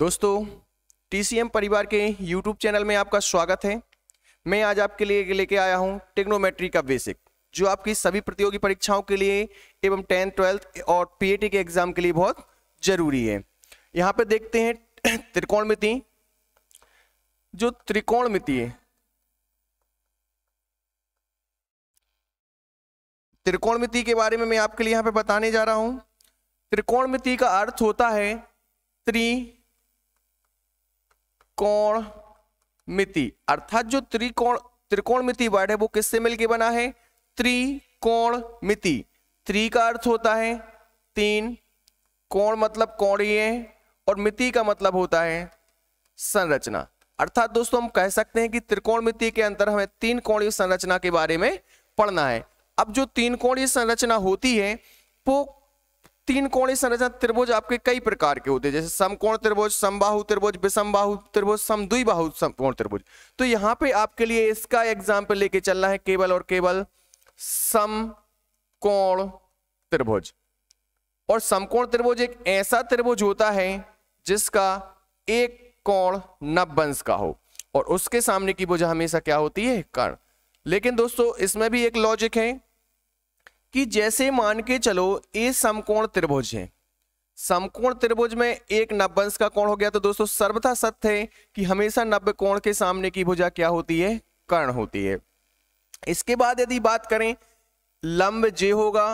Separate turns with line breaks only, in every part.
दोस्तों एम परिवार के यूट्यूब चैनल में आपका स्वागत है मैं आज आपके लिए लेके आया हूँ टेक्नोमेट्री का बेसिक जो आपकी सभी प्रतियोगी परीक्षाओं के लिए एवं टेंथ ट्वेल्थ और पी के एग्जाम के लिए बहुत जरूरी है यहाँ पे देखते हैं त्रिकोण मिति जो त्रिकोण मिति है त्रिकोण मिति के बारे में मैं आपके लिए यहाँ पे बताने जा रहा हूँ मिति का अर्थ होता है त्रि त्रिकोण मिति अर्थात जो त्रिकोण त्रिकोण मिति वर्ड है वो किससे मिलके बना है त्रिकोण मिति त्रि का अर्थ होता है तीन कोण मतलब कोणीय और मिति का मतलब होता है संरचना अर्थात दोस्तों हम कह सकते हैं कि त्रिकोण मिति के अंतर हमें तीन कोणीय संरचना के बारे में पढ़ना है अब जो तीन कोणीय संरचना होती है वो तीन कोणी संरचना त्रिभुज आपके कई प्रकार के होते हैं जैसे समकोण त्रिभुज समबाहु त्रिभुज विषमबाहु त्रिभुज समद्विबाहु समकोण त्रिभुज तो यहाँ पे आपके लिए इसका एग्जाम्पल लेके चलना है केवल और केवल समकोण त्रिभुज और समकोण त्रिभुज एक ऐसा त्रिभुज होता है जिसका एक कोण नब्बंश का हो और उसके सामने की भुजा हमेशा क्या होती है कर्ण लेकिन दोस्तों इसमें भी एक लॉजिक है कि जैसे मान के चलो ए समकोण त्रिभुज है समकोण त्रिभुज में एक नब्बंश का कोण हो गया तो दोस्तों सर्वथा सत्य है कि हमेशा नब्बे कोण के सामने की भुजा क्या होती है कर्ण होती है इसके बाद यदि बात करें लंब जे होगा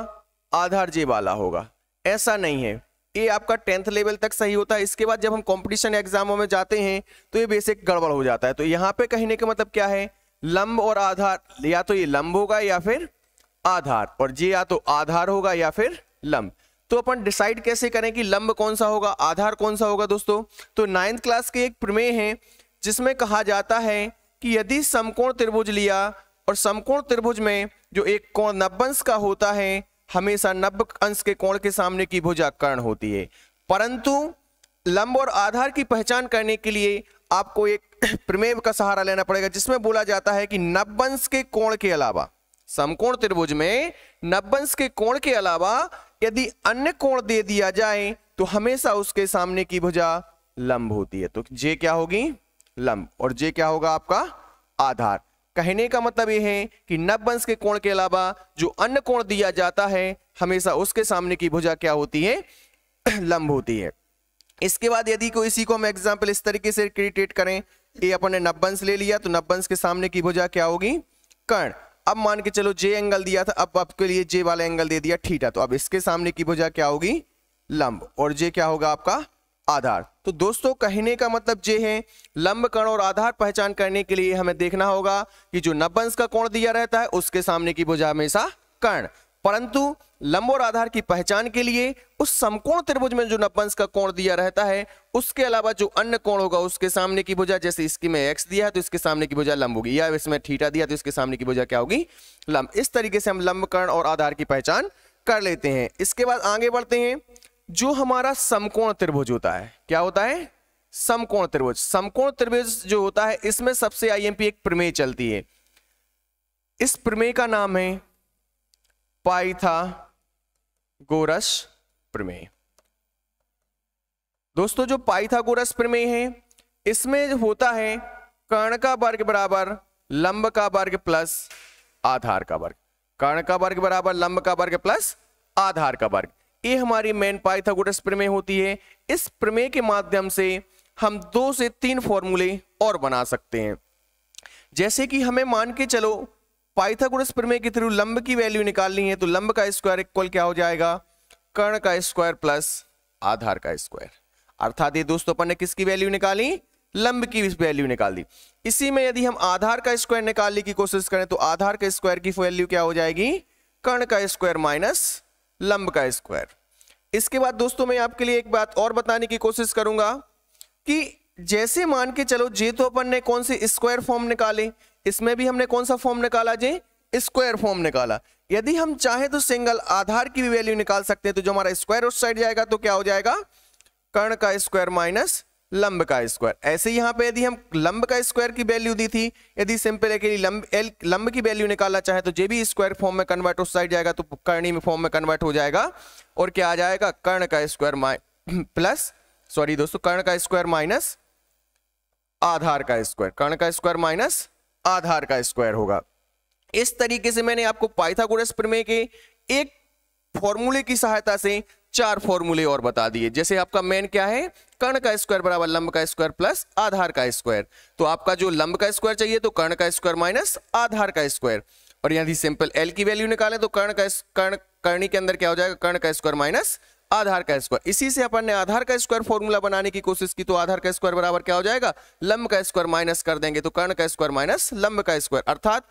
आधार जे वाला होगा ऐसा नहीं है ये आपका टेंथ लेवल तक सही होता है इसके बाद जब हम कंपटीशन एग्जामों में जाते हैं तो ये बेसिक गड़बड़ हो जाता है तो यहाँ पे कहने का मतलब क्या है लंब और आधार या तो ये लंब होगा या फिर आधार और जे या तो आधार होगा या फिर लंब तो अपन डिसाइड कैसे करें कि लंब कौन सा होगा आधार कौन सा होगा दोस्तों तो नाइन्थ क्लास के एक प्रमेय है जिसमें कहा जाता है कि यदि समकोण त्रिभुज लिया और समकोण त्रिभुज में जो एक कोण नब्बंश का होता है हमेशा नब्ब अंश के कोण के सामने की भुजा कर्ण होती है परंतु लंब और आधार की पहचान करने के लिए आपको एक प्रमेय का सहारा लेना पड़ेगा जिसमें बोला जाता है कि नब्बंश के कोण के अलावा समकोण त्रिभुज में नब्बंश के कोण के अलावा यदि अन्य कोण दे दिया जाए तो हमेशा उसके सामने की भुजा लंब होती है तो जे क्या होगी लंब और जे क्या होगा आपका आधार कहने का मतलब यह है कि नब्बंश के कोण के अलावा जो अन्य कोण दिया जाता है हमेशा उसके सामने की भुजा क्या होती है लंब होती है इसके बाद यदि कोई इसी को हम एग्जाम्पल इस तरीके से क्रिएटेट करें ए अपन ने नब्बंश ले लिया तो नब्बंश के सामने की भुजा क्या होगी कर्ण अब मान के चलो जे एंगल दिया था अब आपके लिए जे वाला एंगल दे दिया ठीठा तो अब इसके सामने की भुजा क्या होगी लंब और जे क्या होगा आपका आधार तो दोस्तों कहने का मतलब जे है लंब कण और आधार पहचान करने के लिए हमें देखना होगा कि जो नब्बंश का कोण दिया रहता है उसके सामने की भुजा हमेशा कर्ण परंतु लंब और आधार की पहचान के लिए उस समकोण त्रिभुज में जो नपंस का कोण दिया रहता है उसके अलावा जो अन्य कोण होगा उसके सामने की भुजा जैसे इसकी में एक्स दिया है तो इसके सामने की भुजा लंब होगी या इसमें ठीटा दिया तो इसके सामने की भुजा क्या होगी लंब इस तरीके से हम लंबकर्ण और आधार की पहचान कर लेते हैं इसके बाद आगे बढ़ते हैं जो हमारा समकोण त्रिभुज होता है क्या होता है समकोण त्रिभुज समकोण त्रिभुज जो होता है इसमें सबसे आईएमपी एक प्रमेय चलती है इस प्रमेय का नाम है पाइथागोरस प्रमेय दोस्तों जो पाइथागोरस प्रमेय है इसमें होता है कर्ण का वर्ग बराबर लंब का वर्ग प्लस आधार का वर्ग कर्ण का वर्ग बराबर लंब का वर्ग प्लस आधार का वर्ग ये हमारी मेन पाइथागोरस प्रमेय होती है इस प्रमेय के माध्यम से हम दो से तीन फॉर्मूले और बना सकते हैं जैसे कि हमें मान के चलो पाइथागोरस प्रमेय के थ्रू लंब की वैल्यू निकालनी है तो लंब का स्क्वायर इक्वल क्या हो जाएगा कर्ण का स्क्वायर प्लस आधार का स्क्वायर अर्थात ये दोस्तों अपन ने किसकी वैल्यू निकाली लंब की वैल्यू निकाल दी इसी में यदि हम आधार का स्क्वायर निकालने की कोशिश करें तो आधार का स्क्वायर की वैल्यू क्या हो जाएगी कर्ण का स्क्वायर माइनस लंब का स्क्वायर इसके बाद दोस्तों मैं आपके लिए एक बात और बताने की कोशिश करूंगा कि जैसे मान के चलो जे तो अपन ने कौन से स्क्वायर फॉर्म निकाले इसमें भी हमने कौन सा फॉर्म निकाला जी स्क्वायर फॉर्म निकाला यदि हम चाहें तो सिंगल आधार की भी वैल्यू निकाल सकते हैं तो जो हमारा स्क्वायर उस साइड जाएगा तो क्या हो जाएगा कर्ण का स्क्वायर माइनस लंब का स्क्वायर ऐसे यहां पे यदि हम लंब का स्क्वायर की वैल्यू दी थी यदि सिंपल है लंब एल लंब की वैल्यू निकालना चाहे तो जे भी स्क्वायर फॉर्म में कन्वर्ट उस साइड जाएगा तो कर्णी फॉर्म में कन्वर्ट हो जाएगा और क्या आ जाएगा कर्ण का स्क्वायर प्लस सॉरी दोस्तों कर्ण का स्क्वायर माइनस आधार का स्क्वायर कर्ण का स्क्वायर माइनस आधार का स्क्वायर होगा इस तरीके से मैंने आपको पाइथागोरस प्रमेय के एक फॉर्मूले की सहायता से चार फॉर्मूले और बता दिए जैसे आपका मेन क्या है कर्ण का स्क्वायर बराबर लंब का स्क्वायर प्लस आधार का स्क्वायर तो आपका जो लंब का स्क्वायर चाहिए तो कर्ण का स्क्वायर माइनस आधार का स्क्वायर और यदि सिंपल एल की वैल्यू निकाले तो कर्ण का कर्ण कर्णी के अंदर क्या हो जाएगा कर्ण का स्क्वायर माइनस आधार का स्क्वायर इसी से अपन ने आधार का स्क्वायर फॉर्मूला बनाने की कोशिश की तो आधार का स्क्वायर बराबर क्या हो जाएगा लंब का स्क्वायर माइनस कर देंगे तो कर्ण का स्क्वायर माइनस लंब का स्क्वायर अर्थात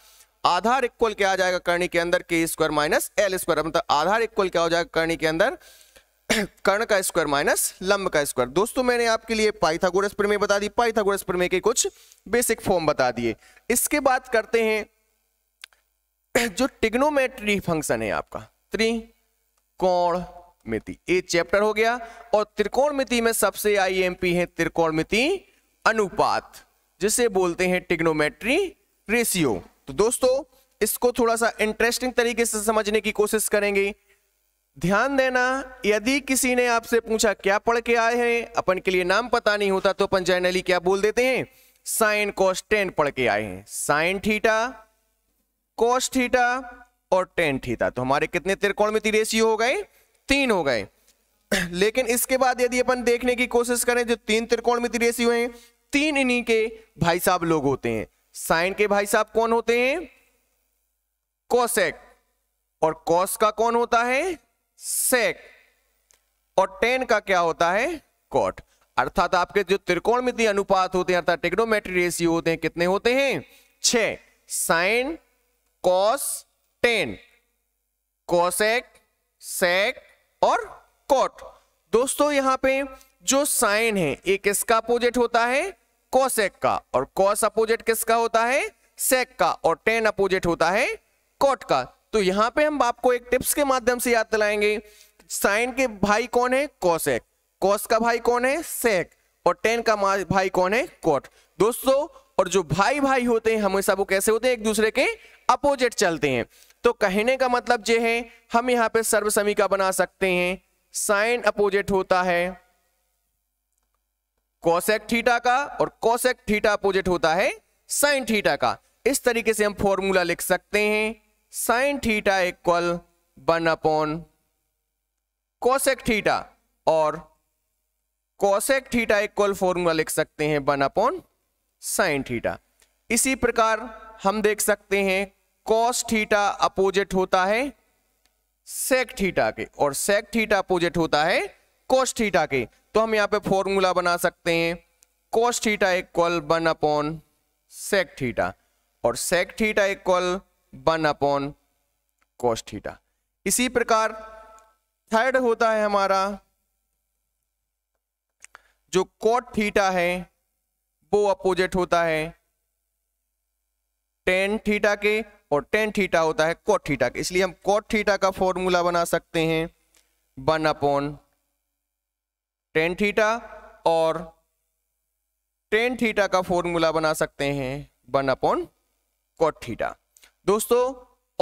आधार इक्वल क्या आ जाएगा कर्णी के अंदर के स्क्वायर माइनस एल स्क्वायर मतलब आधार इक्वल क्या हो जाएगा कर्णी के अंदर कर्ण का स्क्वायर माइनस लंब का स्क्वायर दोस्तों मैंने आपके लिए पाइथागोरस प्रमेय बता दी पाइथागोरस प्रमेय के कुछ बेसिक फॉर्म बता दिए इसके बाद करते हैं जो टिग्नोमेट्री फंक्शन है आपका त्रिकोण मिति ये चैप्टर हो गया और मिति में सबसे आईएमपी है त्रिकोणमिति अनुपात जिसे बोलते हैं टिग्नोमेट्री रेशियो तो दोस्तों इसको थोड़ा सा इंटरेस्टिंग तरीके से समझने की कोशिश करेंगे ध्यान देना यदि किसी ने आपसे पूछा क्या पढ़ के आए हैं अपन के लिए नाम पता नहीं होता तो अपन जनरली क्या बोल देते हैं साइन कॉस टेन पढ़ के आए हैं साइन थीटा कॉस थीटा और टेन थीटा तो हमारे कितने त्रिकोणमिति रेशियो हो गए तीन हो गए लेकिन इसके बाद यदि अपन देखने की कोशिश करें जो तीन मित्र रेशियो है तीन इन्हीं के भाई साहब लोग होते हैं साइन के भाई साहब कौन होते हैं कोसेक और कॉस का कौन होता है सेक और टेन का क्या होता है कॉट अर्थात आपके जो मित्र अनुपात होते हैं अर्थात टेक्नोमेट्री रेशियो होते हैं कितने होते हैं छ sine cos tan cosec sec और कॉट दोस्तों यहां पे जो साइन है एक किसका अपोजिट होता है कॉसेक का और कॉस अपोजिट किसका होता है सेक का और टेन अपोजिट होता है कॉट का तो यहां पे हम आपको एक टिप्स के माध्यम से याद दिलाएंगे साइन के भाई कौन है कॉसेक कॉस का भाई कौन है सेक और टेन का भाई कौन है कॉट दोस्तों और जो भाई भाई होते हैं हमेशा वो कैसे होते हैं एक दूसरे के अपोजिट चलते हैं तो कहने का मतलब जो है हम यहां पे समीका बना सकते हैं साइन अपोजिट होता है कोसेक थीटा का और कोसेक थीटा अपोजिट होता है साइन थीटा का इस तरीके से हम फॉर्मूला लिख सकते हैं sine theta equal one upon cosec theta और कोसेक थीटा इक्वल फॉर्मूला लिख सकते हैं वन अपॉन साइन थीटा इसी प्रकार हम देख सकते हैं कॉस थीटा अपोजिट होता है सेक थीटा के और सेक थीटा अपोजिट होता है कॉस थीटा के तो हम यहां पे फॉर्मूला बना सकते हैं cos theta equal one upon sec theta और sec theta equal one upon cos theta इसी प्रकार थर्ड होता है हमारा जो कॉट थीटा है वो अपोजिट होता है टेन थीटा के और टेन थीटा होता है कोट थीटा का इसलिए हम कोट थीटा का फॉर्मूला बना सकते हैं वन अपॉन टेन थीटा और टेन थीटा का फॉर्मूला बना सकते हैं वन अपॉन कोट थीटा दोस्तों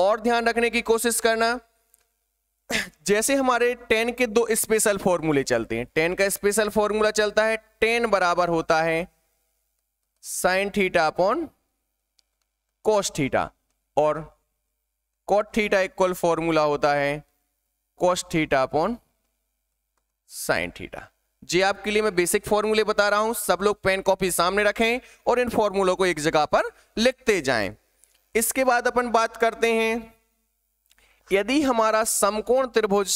और ध्यान रखने की कोशिश करना जैसे हमारे टेन के दो स्पेशल फॉर्मूले चलते हैं टेन का स्पेशल फॉर्मूला चलता है टेन बराबर होता है sine theta upon cos theta और कॉट थीटा इक्वल फॉर्मूला होता है cos theta upon sine theta जी आपके लिए मैं बेसिक फॉर्मूले बता रहा हूं सब लोग पेन कॉपी सामने रखें और इन फॉर्मूलों को एक जगह पर लिखते जाएं इसके बाद अपन बात करते हैं यदि हमारा समकोण त्रिभुज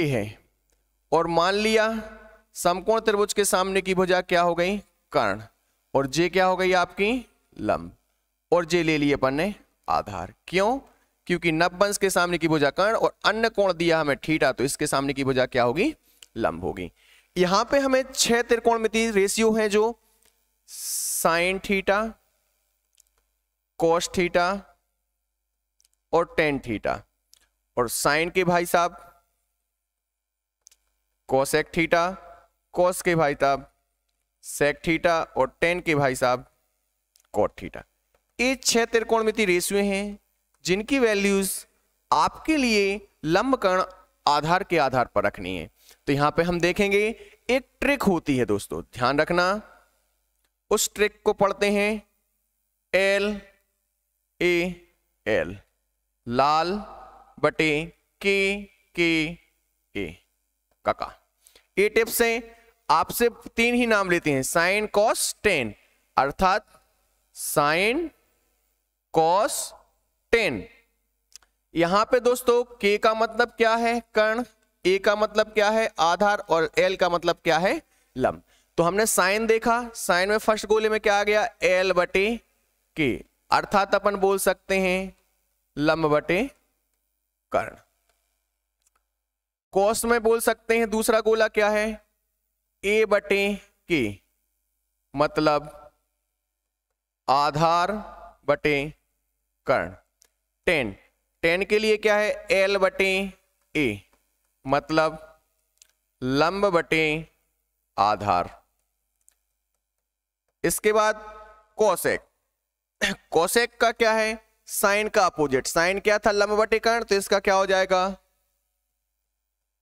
ए है और मान लिया समकोण त्रिभुज के सामने की भुजा क्या हो गई कर्ण और जे क्या हो गई आपकी लंब और जे ले लिए अपन ने आधार क्यों क्योंकि नबवंश के सामने की भुजा कर्ण और अन्य कोण दिया हमें ठीटा तो इसके सामने की भुजा क्या होगी लंब होगी यहां पे हमें छह मित्र रेशियो है जो साइन थीटा कोश थीटा और टेन थीटा और साइन के भाई साहब कोशेक थीटा कोस के भाई साहब सेक थीटा और टेन के भाई साहब कोट थीटा ये छह त्रिकोणमिति रेशियो हैं जिनकी वैल्यूज आपके लिए लंब कर्ण आधार के आधार पर रखनी है तो यहां पे हम देखेंगे एक ट्रिक होती है दोस्तों ध्यान रखना उस ट्रिक को पढ़ते हैं एल ए एल लाल बटे के के ए काका ए टिप्स से आपसे तीन ही नाम लेते हैं साइन कॉस टेन अर्थात साइन कॉस टेन यहां पे दोस्तों के का मतलब क्या है कर्ण ए का मतलब क्या है आधार और एल का मतलब क्या है लंब तो हमने साइन देखा साइन में फर्स्ट गोले में क्या आ गया एल बटे के अर्थात अपन बोल सकते हैं लंब बटे कर्ण कॉस में बोल सकते हैं दूसरा गोला क्या है ए बटे के मतलब आधार बटे कर्ण टेन टेन के लिए क्या है एल बटे ए मतलब लंब बटे आधार इसके बाद कोसेक कोसेक का क्या है साइन का अपोजिट साइन क्या था लंब बटे कर्ण तो इसका क्या हो जाएगा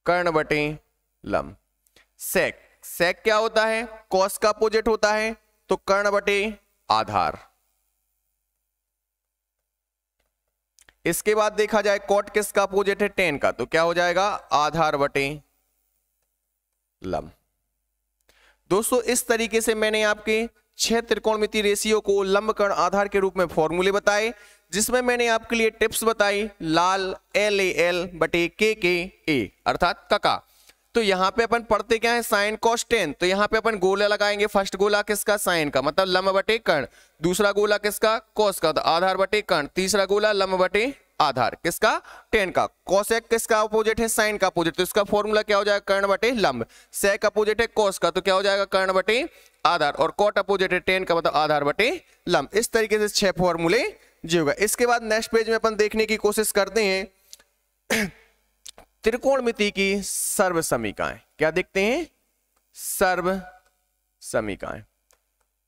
कर्ण बटे लंब सेक सेक क्या होता है कॉस का अपोजिट होता है तो कर्ण बटे आधार इसके बाद देखा जाए कॉट किसका अपोजिट है टेन का तो क्या हो जाएगा आधार बटे लंब दोस्तों इस तरीके से मैंने आपके छह त्रिकोणमिति रेशियो को लंबकर्ण आधार के रूप में फॉर्मूले बताए जिसमें मैंने आपके लिए टिप्स बताई लाल एल ए एल बटे के के ए अर्थात कका तो यहाँ पे अपन पढ़ते क्या है साइन कॉस टेन तो यहाँ पे अपन गोला लगाएंगे फर्स्ट गोला किसका साइन का मतलब लंब बटे कर्ण दूसरा गोला किसका कॉस का तो आधार बटे कर्ण तीसरा गोला लंब बटे आधार किसका टेन का कॉसेक किसका अपोजिट है साइन का अपोजिट तो इसका फॉर्मूला क्या हो जाएगा कर्ण बटे लंब सेक अपोजिट है कॉस का तो क्या हो जाएगा कर्ण बटे आधार और कॉट अपोजिट है टेन का मतलब आधार बटे लंब इस तरीके से छह फॉर्मूले जी होगा इसके बाद नेक्स्ट पेज में अपन देखने की कोशिश करते हैं त्रिकोणमिति की सर्व समीकाएं क्या देखते हैं सर्व समीकाएं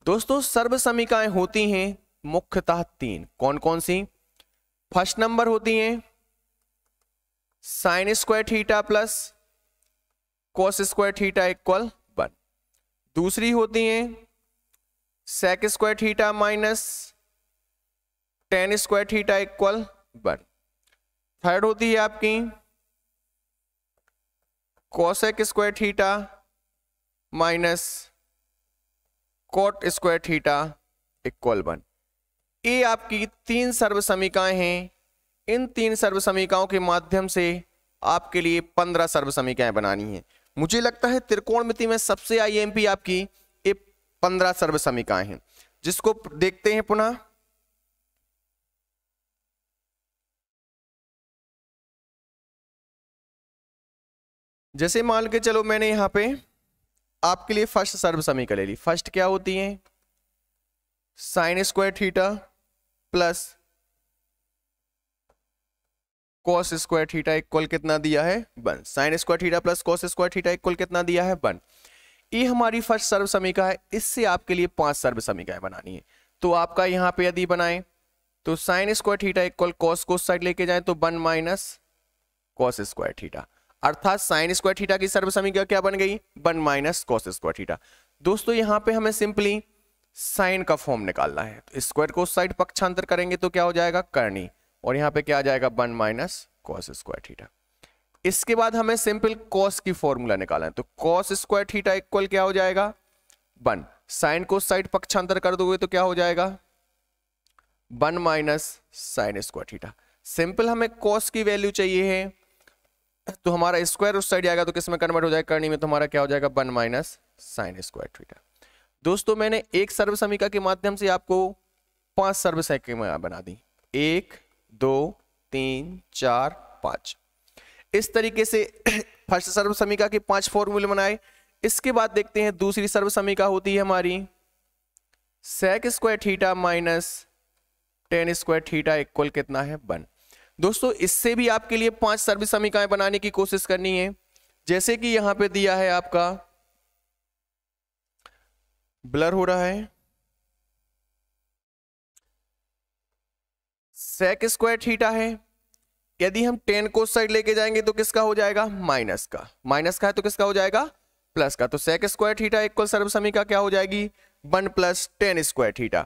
दोस्तों सर्व समीकाएं होती हैं मुख्यतः तीन कौन कौन सी फर्स्ट नंबर होती हैं sine square theta plus cos square theta equal one दूसरी होती हैं sec square theta minus tan square theta equal one third होती है आपकी cosec square theta minus cot square theta equal one ये आपकी तीन सर्व समीकाएं हैं इन तीन सर्व समीकाओं के माध्यम से आपके लिए पंद्रह सर्व समीकाएं बनानी हैं मुझे लगता है मिति में सबसे आईएमपी आपकी ये पंद्रह सर्व समीकाएं हैं जिसको
देखते हैं पुनः जैसे मान के चलो मैंने यहां पे आपके लिए फर्स्ट सर्व समीकरण ले ली फर्स्ट क्या होती है
sine square theta plus cos square theta equal कितना दिया है one sine square theta plus cos square theta equal कितना दिया है वन ये हमारी फर्स्ट सर्व समीका है इससे आपके लिए पांच सर्व समीकाएं बनानी है तो आपका यहां पे यदि बनाए तो sine square theta equal cos कोस साइड लेके जाए तो one minus cos square theta अर्थात साइन स्क्वायर थीटा की सर्वसमीकरण क्या बन गई one minus cos square theta दोस्तों यहाँ पे हमें सिंपली साइन का फॉर्म निकालना है तो स्क्वायर को साइड पक्षांतर करेंगे तो क्या हो जाएगा करनी और यहाँ पे क्या आ जाएगा one minus cos square theta इसके बाद हमें सिंपल कॉस की फॉर्मूला निकालना है तो कॉस स्क्वायर थीटा इक्वल क्या हो जाएगा वन साइन को साइड पक्षांतर कर दोगे तो क्या हो जाएगा one minus sine square theta simple हमें कॉस की वैल्यू चाहिए है तो हमारा स्क्वायर उस साइड आएगा तो किस में कन्वर्ट हो जाएगा करनी में तो हमारा क्या हो जाएगा one minus sine square theta दोस्तों मैंने एक सर्व समीका के माध्यम से आपको पांच सर्व समीका बना दी एक दो तीन चार पांच इस तरीके से फर्स्ट सर्व समीका के पांच फॉर्मूले बनाए इसके बाद देखते हैं दूसरी सर्व समीका होती है हमारी sec square theta minus tan square theta equal कितना है वन दोस्तों इससे भी आपके लिए पांच सर्व समीकाएं बनाने की कोशिश करनी है जैसे कि यहां पे दिया है आपका ब्लर हो रहा है सेक स्क्वायर थीटा है यदि हम टेन को साइड लेके जाएंगे तो किसका हो जाएगा माइनस का माइनस का है तो किसका हो जाएगा प्लस का तो सेक स्क्वायर थीटा इक्वल समीका क्या हो जाएगी one plus tan square theta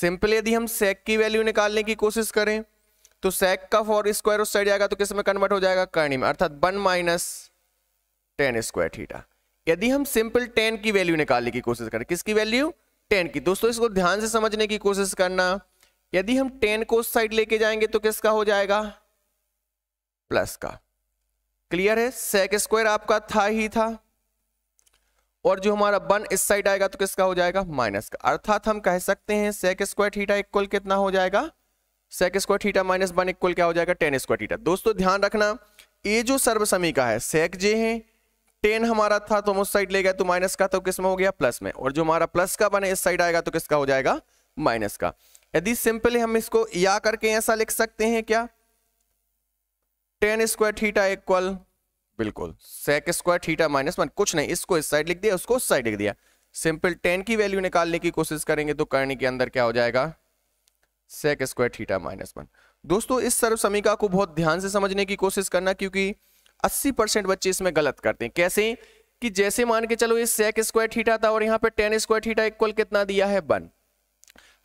simple यदि हम सेक की वैल्यू निकालने की कोशिश करें तो sec का फॉर स्क्वायर उस साइड जाएगा तो किस में कन्वर्ट हो जाएगा कर्णी में अर्थात one minus tan square theta यदि हम सिंपल टेन की वैल्यू निकालने की कोशिश करें किसकी वैल्यू टेन की दोस्तों इसको ध्यान से समझने की कोशिश करना यदि हम टेन को उस साइड लेके जाएंगे तो किसका हो जाएगा प्लस का क्लियर है सेक स्क्वायर आपका था ही था और जो हमारा वन इस साइड आएगा तो किसका हो जाएगा माइनस का अर्थात हम कह सकते हैं सेक स्क्वायर थीटा इक्वल कितना हो जाएगा sec square theta minus one equal क्या हो जाएगा टेन स्क्वायर थीटा दोस्तों ध्यान रखना ये जो सर्वसमी का है सेक जे है टेन हमारा था तो हम उस साइड ले गए तो माइनस का तो किसमें हो गया प्लस में और जो हमारा प्लस का बने इस साइड आएगा तो किसका हो जाएगा माइनस का यदि सिंपली हम इसको या करके ऐसा लिख सकते हैं क्या टेन स्क्वायर थीटा इक्वल बिल्कुल sec square theta minus one कुछ नहीं इसको इस साइड लिख दिया उसको उस साइड लिख दिया सिंपल टेन की वैल्यू निकालने की कोशिश करेंगे तो करने के अंदर क्या हो जाएगा sec square theta minus one दोस्तों इस सर्व समीका को बहुत ध्यान से समझने की कोशिश करना क्योंकि 80 परसेंट बच्चे इसमें गलत करते हैं कैसे कि जैसे मान के चलो ये सेक स्क्वायर थीटा था और यहाँ पे टेन स्क्वायर थीटा इक्वल कितना दिया है वन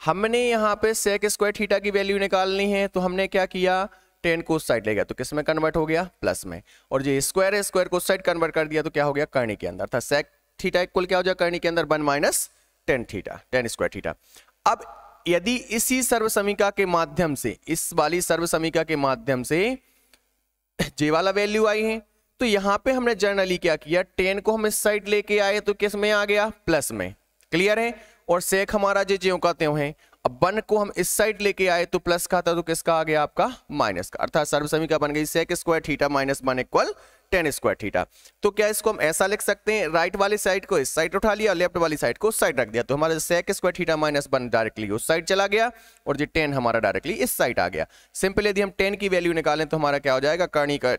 हमने यहाँ पे सेक स्क्वायर थीटा की वैल्यू निकालनी है तो हमने क्या किया टेन को साइड ले गया तो किस में कन्वर्ट हो गया प्लस में और जो स्क्वायर है स्क्वायर को साइड कन्वर्ट कर दिया तो क्या हो गया कर्णी के अंदर था सेक थीटा इक्वल क्या हो जाएगा कर्णी के अंदर one minus tan theta tan square theta अब यदि इसी सर्वसमिका के माध्यम से इस वाली सर्वसमिका के माध्यम से जे वाला वैल्यू आई है तो यहां पे हमने जर्नली क्या किया टेन को हम इस साइड लेके आए तो किस में आ गया प्लस में क्लियर है और सेक हमारा जे ज्यो का त्यों है अब वन को हम इस साइड लेके आए तो प्लस का था तो किसका आ गया आपका माइनस का अर्थात सर्वसमिका बन गई sec square theta minus one equal tan square theta तो क्या इसको हम ऐसा लिख सकते हैं राइट वाली साइड को इस साइड उठा लिया लेफ्ट वाली साइड को साइड रख दिया तो हमारा sec square theta minus one directly उस साइड चला गया और ये टेन हमारा डायरेक्टली इस साइड आ गया सिंपल यदि हम टेन की वैल्यू निकालें तो हमारा क्या हो जाएगा कर्णी का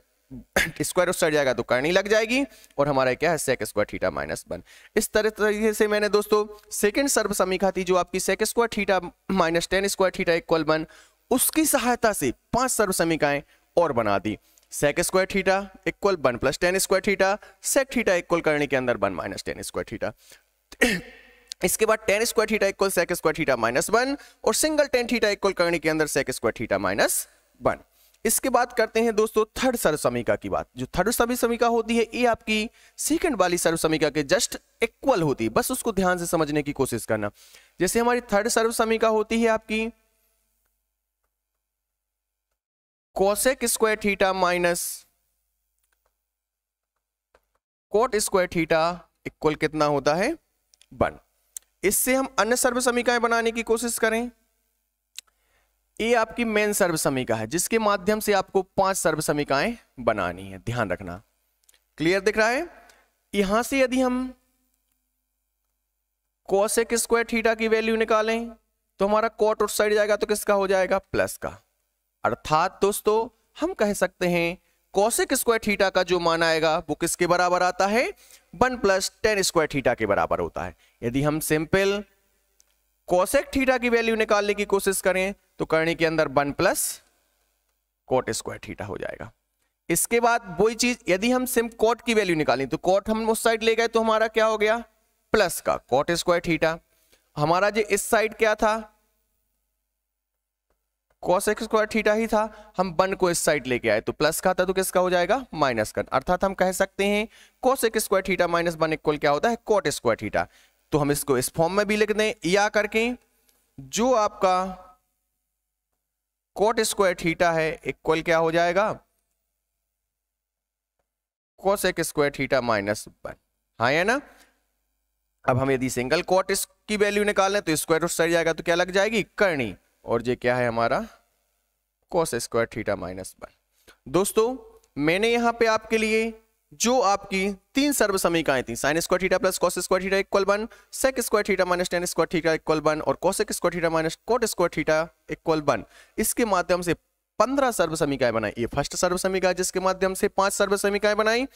स्क्वायर उस साइड जाएगा तो कर्णी लग जाएगी और हमारा क्या है sec square theta minus one इस तरह तरीके से मैंने दोस्तों सेकेंड सर्वसमीखा थी जो आपकी sec square theta minus tan square theta equal one उसकी सहायता से पांच सर्व सर्वसमीकाएं और बना दी sec square theta equal one plus tan square theta sec theta equal करने के अंदर one minus tan square theta इसके बाद tan square theta equal sec square theta minus one और सिंगल टेन थीटा इक्वल करने के अंदर sec square theta minus one इसके बाद करते हैं दोस्तों थर्ड सर्व समीका की बात जो थर्ड सर्व समीका होती है ये आपकी सेकंड वाली सर्व समीका के जस्ट इक्वल होती है बस उसको ध्यान से समझने की कोशिश करना जैसे हमारी थर्ड सर्व समीका होती है आपकी cosec square theta minus cot square theta equal कितना होता है वन इससे हम अन्य सर्व समीकाएं बनाने की कोशिश करें ये आपकी मेन सर्व समीका है जिसके माध्यम से आपको पांच सर्व समीकाएं बनानी है ध्यान रखना क्लियर दिख रहा है यहां से यदि हम कोसेक स्क्वायर थीटा की वैल्यू निकालें तो हमारा कोट उठ साइड जाएगा तो किसका हो जाएगा प्लस का अर्थात दोस्तों हम कह सकते हैं कौशिक स्क्वायर थीटा का जो मान आएगा वो किसके बराबर आता है one plus tan square theta के बराबर होता है यदि हम सिंपल कौशिक थीटा की वैल्यू निकालने की कोशिश करें तो करने के अंदर one plus cot square theta हो जाएगा इसके बाद वही चीज यदि हम सिम कोट की वैल्यू निकालें तो कोट हम उस साइड ले गए तो हमारा क्या हो गया प्लस का कोट स्क्वायर थीटा हमारा जो इस साइड क्या था कॉस एक्स स्क्वायर थीटा ही था हम वन को इस साइड लेके आए तो प्लस का था तो किसका हो जाएगा माइनस का अर्थात हम कह सकते हैं cosec square theta minus one equal क्या होता है कॉट स्क्वायर थीटा तो हम इसको इस फॉर्म में भी लिख दें या करके जो आपका कॉट स्क्वायर थीटा है इक्वल क्या हो जाएगा कॉस एक स्क्वायर थीटा माइनस वन हाँ है ना अब हम यदि सिंगल कॉट की वैल्यू निकाल लें तो स्क्वायर रूट सर जाएगा तो क्या लग जाएगी करनी और ये क्या है हमारा cos square theta minus one दोस्तों मैंने यहां पे आपके लिए जो आपकी तीन सर्व समीकाएं थी sine square theta plus cos square theta equal one sec square theta minus tan square theta equal one और cosec square theta minus cot square theta equal one इसके माध्यम से पंद्रह सर्व समीकाएं बनाई ये फर्स्ट सर्व समीका जिसके माध्यम से पांच सर्व समीकाएं बनाई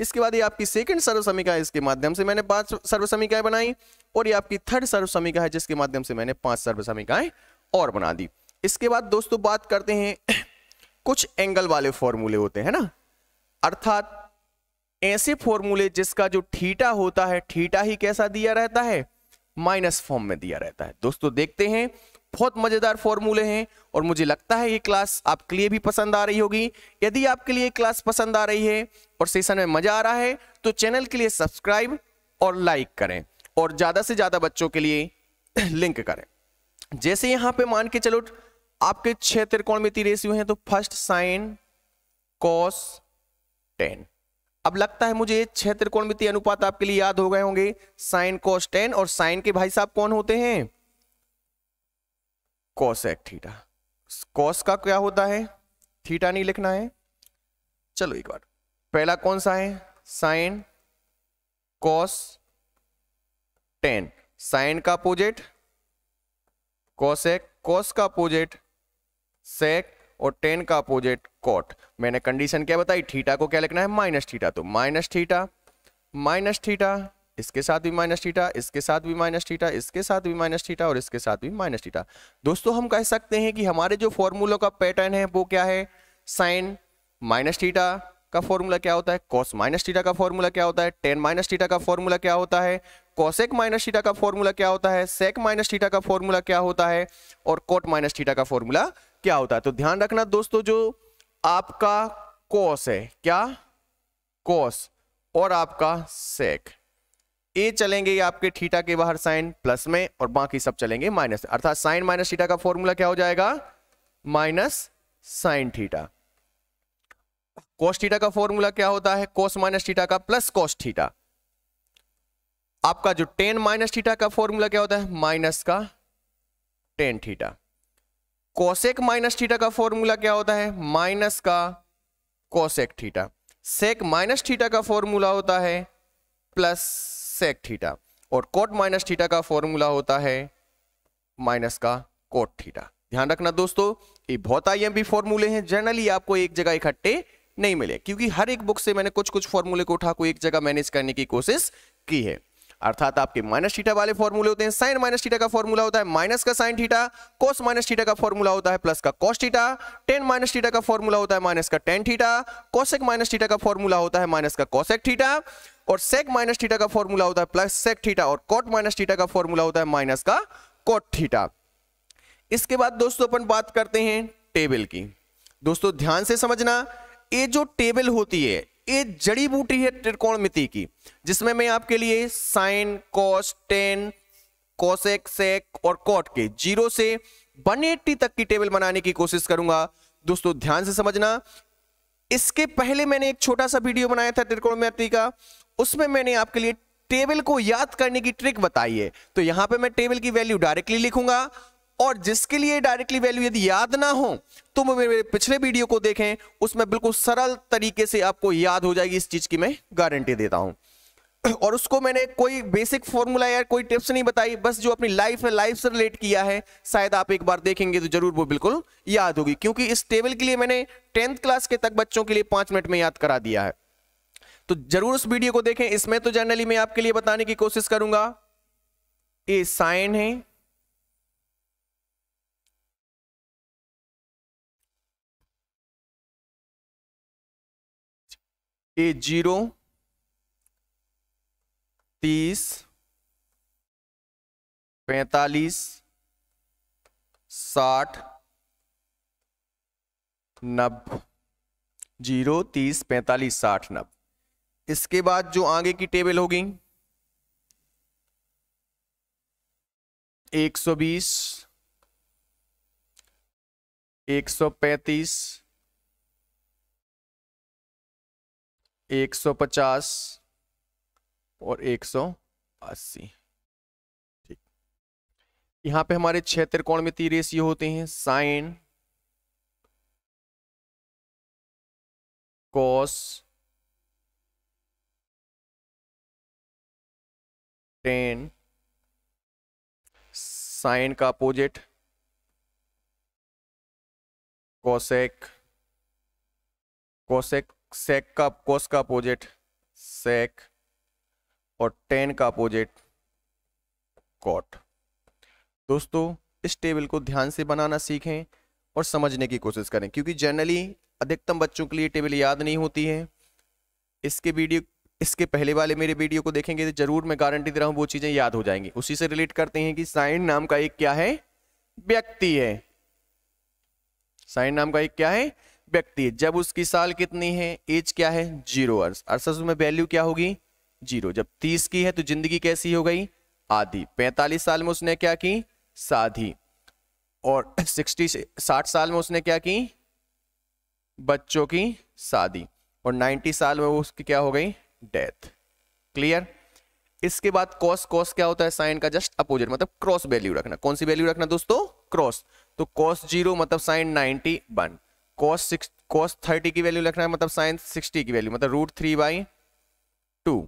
इसके बाद ये आपकी सेकंड सर्व समीका है इसके माध्यम से मैंने पांच सर्व समीकाएं बनाई और ये आपकी थर्ड सर्व समीका है जिसके माध्यम से मैंने पांच सर्व समीकाएं और बना दी इसके बाद दोस्तों बात करते हैं कुछ एंगल वाले फॉर्मूले होते हैं ना अर्थात ऐसे फॉर्मूले जिसका जो थीटा होता है थीटा ही कैसा दिया रहता है माइनस फॉर्म में दिया रहता है दोस्तों देखते हैं बहुत मजेदार फॉर्मूले हैं और मुझे लगता है ये क्लास आपके लिए भी पसंद आ रही होगी यदि आपके लिए क्लास पसंद आ रही है और सेशन में मजा आ रहा है तो चैनल के लिए सब्सक्राइब और लाइक करें और ज्यादा से ज्यादा बच्चों के लिए लिंक करें जैसे यहां पे मान के चलो आपके छह त्रिकोणमिति रेशियो हैं तो फर्स्ट साइन कॉस टेन अब लगता है मुझे छह त्रिकोणमिति अनुपात आपके लिए याद हो गए होंगे साइन कॉस टेन और साइन के भाई साहब कौन होते हैं कॉस एक थीटा कॉस का क्या होता है थीटा नहीं लिखना है चलो एक बार पहला कौन सा है साइन कॉस टेन साइन का अपोजिट कोसेक कोस का अपोजिट सेक और टेन का अपोजिट कोट मैंने कंडीशन क्या बताई थीटा को क्या लिखना है माइनस थीटा तो माइनस थीटा माइनस थीटा इसके साथ भी माइनस थीटा इसके साथ भी माइनस थीटा इसके साथ भी माइनस थीटा और इसके साथ भी माइनस थीटा दोस्तों हम कह सकते हैं कि हमारे जो फॉर्मूलों का पैटर्न है वो क्या है साइन माइनस थीटा का फॉर्मूला क्या होता है कॉस माइनस थीटा का फॉर्मूला क्या होता है टेन माइनस थीटा का फॉर्मूला क्या होता है कोसेक माइनस थीटा का फॉर्मूला क्या होता है सेक माइनस थीटा का फॉर्मूला क्या होता है और कोट माइनस थीटा का फॉर्मूला क्या होता है तो ध्यान रखना दोस्तों जो आपका कोस है क्या कोस और आपका सेक ए चलेंगे ये आपके थीटा के बाहर साइन प्लस में और बाकी सब चलेंगे माइनस अर्थात साइन माइनस थीटा का फॉर्मूला क्या हो जाएगा minus sine theta cos theta का फॉर्मूला क्या होता है कोस माइनस थीटा का प्लस कोस थीटा आपका जो टेन माइनस थीटा का फॉर्मूला क्या होता है माइनस का tan theta cosec minus theta का फॉर्मूला क्या होता है माइनस का cosec theta sec minus theta का फॉर्मूला होता है प्लस सेक थीटा और कोट माइनस थीटा का फॉर्मूला होता है माइनस का कोट थीटा ध्यान रखना दोस्तों ये बहुत आई एम फॉर्मूले हैं जनरली आपको एक जगह इकट्ठे नहीं मिले क्योंकि हर एक बुक से मैंने कुछ कुछ फॉर्मूले को उठाकर एक जगह मैनेज करने की कोशिश की है अर्थात आपके माइनस थीटा वाले फॉर्मूले होते हैं साइन माइनस थीटा का फॉर्मूला होता है माइनस का sine theta cos minus theta का फॉर्मूला होता है प्लस का cos theta tan minus theta का फॉर्मूला होता है माइनस का tan theta cosec minus theta का फॉर्मूला होता है माइनस का कोसेक थीटा और सेक माइनस थीटा का फॉर्मूला होता है प्लस सेक थीटा और कोट माइनस थीटा का फॉर्मूला होता है माइनस का कोट थीटा इसके बाद दोस्तों अपन बात करते हैं टेबल की दोस्तों ध्यान से समझना ये जो टेबल होती है ये जड़ी बूटी है त्रिकोणमिति की जिसमें मैं आपके लिए sine cos tan cosec sec और कॉट के जीरो से 180 तक की टेबल बनाने की कोशिश करूंगा दोस्तों ध्यान से समझना इसके पहले मैंने एक छोटा सा वीडियो बनाया था त्रिकोणमिति का उसमें मैंने आपके लिए टेबल को याद करने की ट्रिक बताई है तो यहां पे मैं टेबल की वैल्यू डायरेक्टली लिखूंगा और जिसके लिए डायरेक्टली वैल्यू यदि याद ना हो तो मेरे, पिछले वीडियो को देखें उसमें बिल्कुल सरल तरीके से आपको याद हो जाएगी इस चीज की मैं गारंटी देता हूं और उसको मैंने कोई बेसिक फॉर्मूला या कोई टिप्स नहीं बताई बस जो अपनी लाइफ है लाइफ से रिलेट किया है शायद आप एक बार देखेंगे तो जरूर वो बिल्कुल याद होगी क्योंकि इस टेबल के लिए मैंने टेंथ क्लास के तक बच्चों के लिए पांच मिनट में याद करा दिया है तो जरूर उस वीडियो को देखें इसमें तो जनरली मैं आपके लिए
बताने की कोशिश करूंगा ए साइन है ए जीरो तीस पैतालीस साठ नब
जीरो तीस पैंतालीस साठ नब इसके बाद जो आगे की टेबल होगी
एक सौ बीस एक सौ पैंतीस 150 और 180 ठीक यहां पे हमारे छह तीर ये होते हैं साइन कॉस टेन साइन का अपोजिट कोसेक कोसेक सेक का कोस का अपोजिट सेक और
टेन का अपोजिट कॉट दोस्तों इस टेबल को ध्यान से बनाना सीखें और समझने की कोशिश करें क्योंकि जनरली अधिकतम बच्चों के लिए टेबल याद नहीं होती है इसके वीडियो इसके पहले वाले मेरे वीडियो को देखेंगे तो जरूर मैं गारंटी दे रहा हूं वो चीज़ें याद हो जाएंगी उसी से रिलेट करते हैं कि साइन नाम का एक क्या है व्यक्ति है साइन नाम का एक क्या है व्यक्ति जब उसकी साल कितनी है एज क्या है जीरो अर्स में वैल्यू क्या होगी जीरो जब तीस की है तो जिंदगी कैसी हो गई आधी पैंतालीस साल में उसने क्या की साधी और सिक्सटी साठ साल में उसने क्या की बच्चों की शादी और नाइन्टी साल में उसकी क्या हो गई डेथ क्लियर इसके बाद कॉस कॉस क्या होता है साइन का जस्ट अपोजिट मतलब क्रॉस वैल्यू रखना कौन सी वैल्यू रखना दोस्तों क्रॉस तो कॉस जीरो मतलब sine ninety one cos six cos thirty की वैल्यू लिखना है मतलब साइंस सिक्सटी की वैल्यू मतलब root three by two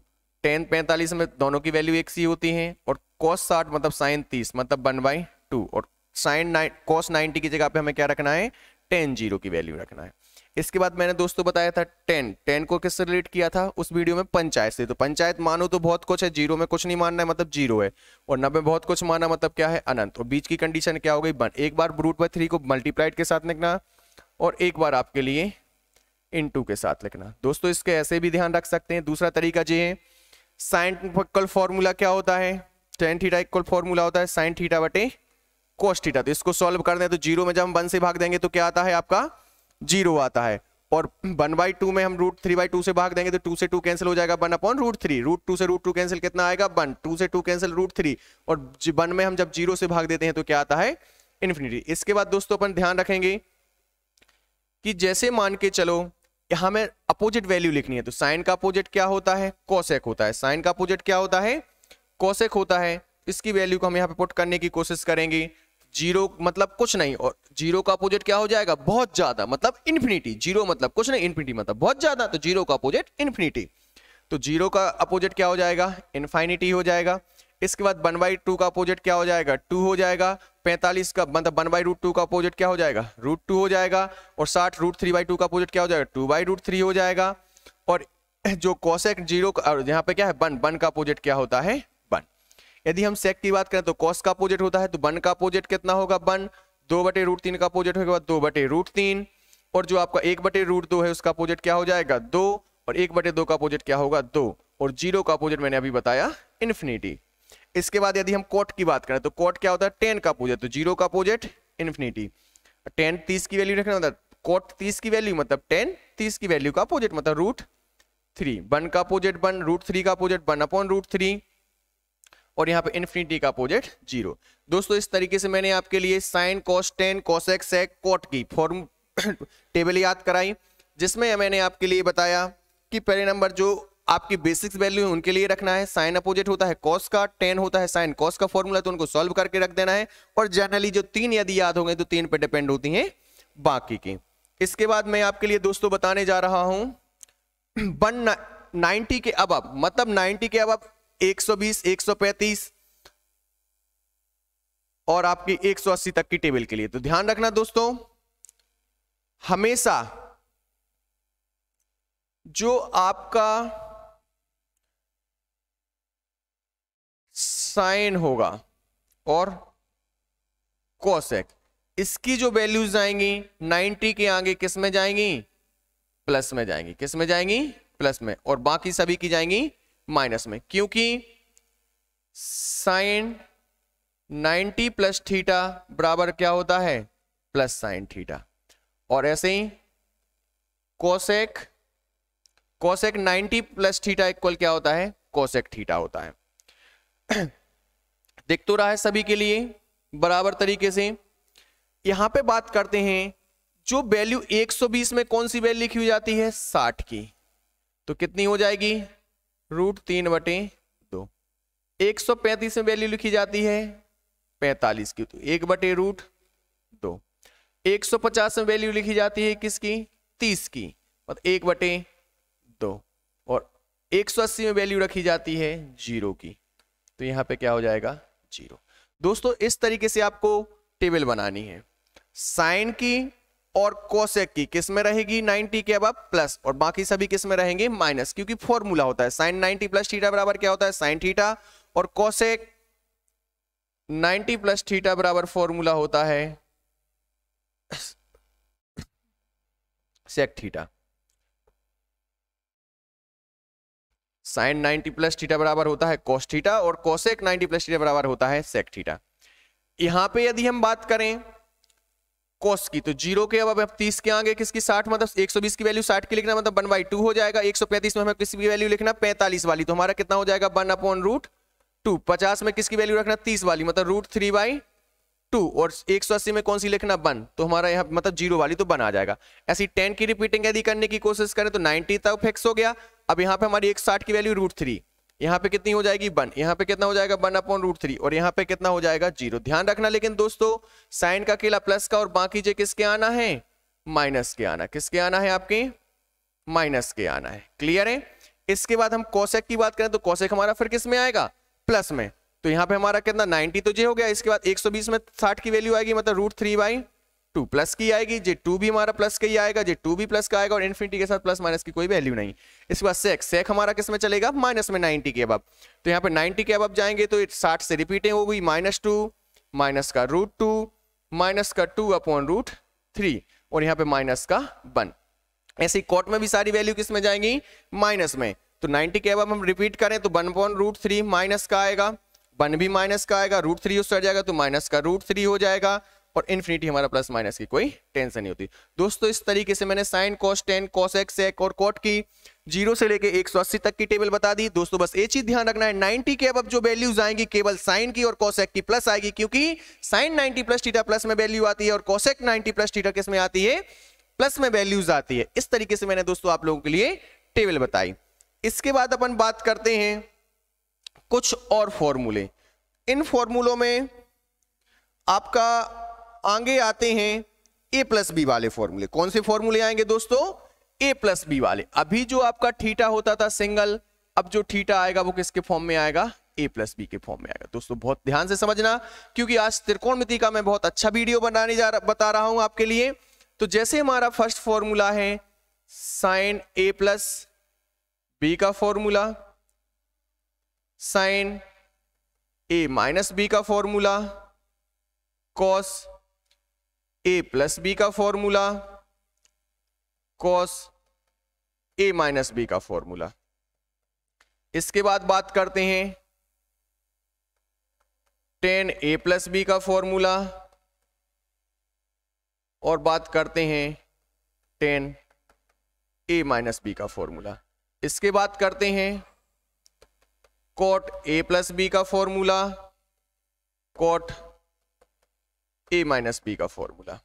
tan पैंतालीस में दोनों की वैल्यू एक सी होती है और कॉस साठ मतलब साइन तीस मतलब वन बाई टू और साइन नाइन कॉस नाइनटी की जगह पे हमें क्या रखना है टेन जीरो की वैल्यू रखना है इसके बाद मैंने दोस्तों बताया था टेन टेन को किससे रिलेट किया था उस वीडियो में पंचायत से तो पंचायत मानो तो बहुत कुछ है जीरो में कुछ नहीं मानना है मतलब जीरो है और नब्बे बहुत कुछ माना मतलब क्या है अनंत और बीच की कंडीशन क्या हो गई वन एक बार रूट बाई थ्री को मल्टीप्लाइड के साथ लिखना और एक बार आपके लिए इन टू के साथ लिखना दोस्तों इसके ऐसे भी ध्यान रख सकते हैं दूसरा तरीका जो है साइन कल फॉर्मूला क्या होता है टेन थीटा इक्वल फॉर्मूला होता है साइन थीटा बटे कोस थीटा तो इसको सॉल्व कर दें तो जीरो में जब हम वन से भाग देंगे तो क्या आता है आपका जीरो आता है और वन बाई टू में हम रूट थ्री बाई टू से भाग देंगे तो टू से टू कैंसिल हो जाएगा one upon root three root two से रूट टू कैंसिल कितना आएगा वन टू से टू कैंसिल रूट थ्री और वन में हम जब जीरो से भाग देते हैं तो क्या आता है इन्फिनिटी इसके बाद दोस्तों अपन ध्यान रखेंगे कि जैसे मान के चलो यहां में अपोजिट वैल्यू लिखनी है तो साइन का अपोजिट क्या होता है कॉसेक होता है साइन का अपोजिट क्या होता है कॉसेक होता है इसकी वैल्यू को हम यहाँ पे पुट करने की कोशिश करेंगे जीरो मतलब कुछ नहीं और जीरो का अपोजिट क्या हो जाएगा बहुत ज्यादा मतलब इन्फिनिटी जीरो मतलब कुछ नहीं इन्फिनिटी मतलब बहुत ज्यादा तो जीरो का अपोजिट इन्फिनिटी तो जीरो का अपोजिट क्या हो जाएगा इन्फाइनिटी हो जाएगा इसके बाद वन बाई टू का अपोजिट क्या हो जाएगा टू हो जाएगा पैंतालीस का मतलब वन बाई रूट टू का अपोजिट क्या हो जाएगा रूट टू हो जाएगा और साठ रूट थ्री बाई टू का अपोजिट क्या हो जाएगा टू बाई रूट थ्री हो जाएगा और जो कॉसेक जीरो यहाँ पे क्या है वन वन का अपोजिट क्या होता है वन यदि हम सेक की बात करें तो कॉस का अपोजिट होता है तो वन का अपोजिट कितना होगा वन दो बटे रूट तीन का अपोजिट होगा दो बटे रूट तीन और जो आपका एक बटे रूट दो है उसका अपोजिट क्या हो जाएगा दो और एक बटे दो का अपोजिट क्या होगा दो और जीरो का अपोजिट मैंने अभी बताया इन्फिनिटी इसके बाद यदि हम कोट की बात करें तो कोट क्या होता है टेन का अपोजिट तो जीरो का अपोजिट इन्फिनिटी टेन तीस की वैल्यू रखना होता है कोट तीस की वैल्यू मतलब टेन तीस की वैल्यू का अपोजिट मतलब रूट थ्री वन का अपोजिट वन रूट थ्री का opposite one upon root three और यहाँ पे इन्फिनिटी का अपोजिट जीरो दोस्तों इस तरीके से मैंने आपके लिए sine cos tan cosec sec cot की फॉर्म टेबल याद कराई जिसमें मैंने आपके लिए बताया कि पहले नंबर जो आपकी बेसिक्स वैल्यू उनके लिए रखना है साइन अपोजिट होता है कॉस का टेन होता है साइन कॉस का फॉर्मूला तो उनको सॉल्व करके रख देना है और जनरली जो तीन यदि याद होंगे तो तीन पे डिपेंड होती हैं बाकी की इसके बाद मैं आपके लिए दोस्तों बताने जा रहा हूं वन नाइनटी के अब अब मतलब नाइनटी के अब अब एक सौ बीस एक सौ पैंतीस और आपकी 180 तक की टेबल के लिए तो ध्यान रखना दोस्तों हमेशा जो आपका साइन होगा और कोसेक इसकी जो वैल्यूज आएंगी 90 के आगे किस में जाएंगी प्लस में जाएंगी किस में जाएंगी प्लस में और बाकी सभी की जाएंगी माइनस में क्योंकि साइन 90 प्लस थीटा बराबर क्या होता है प्लस साइन थीटा और ऐसे ही cosec cosec 90 plus theta equal क्या होता है कोसेक थीटा होता है देख तो रहा है सभी के लिए बराबर तरीके से यहां पे बात करते हैं जो वैल्यू 120 में कौन सी वैल्यू लिखी हुई जाती है 60 की तो कितनी हो जाएगी रूट तीन बटे दो एक में वैल्यू लिखी जाती है 45 की तो एक बटे रूट दो एक में वैल्यू लिखी जाती है किसकी 30 की मतलब एक बटे दो और 180 में वैल्यू रखी जाती है जीरो की तो यहां पे क्या हो जाएगा जीरो दोस्तों इस तरीके से आपको टेबल बनानी है साइन की और कोसेक की किस में रहेगी 90 के अब प्लस और बाकी सभी किस में रहेंगे माइनस क्योंकि फॉर्मूला होता है साइन 90 प्लस थीटा बराबर क्या होता है साइन थीटा और कोसेक 90 प्लस थीटा बराबर फॉर्मूला होता है sec theta sine 90 plus theta बराबर होता है कॉस थीटा और कॉसेक 90 प्लस थीटा बराबर होता है सेक थीटा यहां पे यदि हम बात करें कॉस की तो जीरो के अब अब तीस के आगे किसकी साठ मतलब एक सौ बीस की वैल्यू साठ की लिखना मतलब वन बाई टू हो जाएगा एक सौ पैंतीस में हमें किसी की वैल्यू लिखना पैंतालीस वाली तो हमारा कितना हो जाएगा वन अपॉन रूट टू पचास में किसकी वैल्यू रखना तीस वाली मतलब रूट थ्री बाई टू और एक सौ अस्सी में कौन सी लिखना वन तो हमारा यहाँ मतलब जीरो वाली तो वन आ जाएगा ऐसी टेन की रिपीटिंग यदि करने की कोशिश करें तो नाइनटी तक फिक्स हो गया अब यहाँ पे हमारी एक साठ की वैल्यू रूट थ्री यहाँ पे कितनी हो जाएगी वन यहाँ पे कितना हो जाएगा वन अपॉन रूट थ्री और यहाँ पे कितना हो जाएगा जीरो ध्यान रखना लेकिन दोस्तों साइन का केला प्लस का और बाकी जे किसके आना है माइनस के आना किसके आना है आपके माइनस के आना है क्लियर है इसके बाद हम कौशेक की बात करें तो कौशेक हमारा फिर किस में आएगा प्लस में तो यहाँ पे हमारा कितना 90 तो जे हो गया इसके बाद 120 में 60 की वैल्यू आएगी मतलब root three by two plus की आएगी जे टू भी हमारा प्लस का ही आएगा जे टू भी प्लस का आएगा और इन्फिनिटी के साथ प्लस माइनस की कोई वैल्यू नहीं इसके बाद सेक सेक हमारा किस में चलेगा माइनस में नाइनटी के अब तो यहाँ पे नाइनटी के अब जाएंगे तो साठ से रिपीटिंग होगी माइनस टू माइनस का रूट टू माइनस का टू अपॉन रूट थ्री और यहाँ पे माइनस का वन ऐसे ही कॉट में भी सारी वैल्यू किस में जाएंगी माइनस में तो 90 के अब हम रिपीट करें तो one upon root three minus का आएगा वन भी माइनस का आएगा रूट थ्री उस जाएगा तो माइनस का रूट थ्री हो जाएगा और इन्फिनिटी हमारा प्लस माइनस की कोई टेंशन नहीं होती दोस्तों इस तरीके से मैंने sine cos tan cosec एक और कॉट की जीरो से लेके 180 तक की टेबल बता दी दोस्तों बस एक चीज ध्यान रखना है नाइनटी के अब जो वैल्यूज आएंगी केवल साइन की और कॉसेक की प्लस आएगी क्योंकि sine ninety plus theta plus में वैल्यू आती है और कॉसेक नाइनटी प्लस टीटा किस में आती है प्लस में वैल्यूज आती है इस तरीके से मैंने दोस्तों आप लोगों के लिए टेबल बताई इसके बाद अपन बात करते हैं कुछ और फॉर्मूले इन फॉर्मूलों में आपका आगे आते हैं ए प्लस बी वाले फॉर्मूले कौन से फॉर्मूले आएंगे दोस्तों ए प्लस बी वाले अभी जो आपका ठीटा होता था सिंगल अब जो ठीटा आएगा वो किसके फॉर्म में आएगा ए प्लस बी के फॉर्म में आएगा दोस्तों बहुत ध्यान से समझना क्योंकि आज त्रिकोणमिति का मैं बहुत अच्छा वीडियो बनाने जा रहा बता रहा हूं आपके लिए तो जैसे हमारा फर्स्ट फॉर्मूला है साइन ए प्लस बी का formula sine A minus B का formula cos A plus B का formula cos A minus B का फॉर्मूला इसके बाद बात करते हैं टेन ए प्लस बी का फॉर्मूला और बात करते हैं टेन ए माइनस बी का फॉर्मूला इसके बाद करते हैं कोट ए प्लस बी का formula cot A minus B
का फॉर्मूला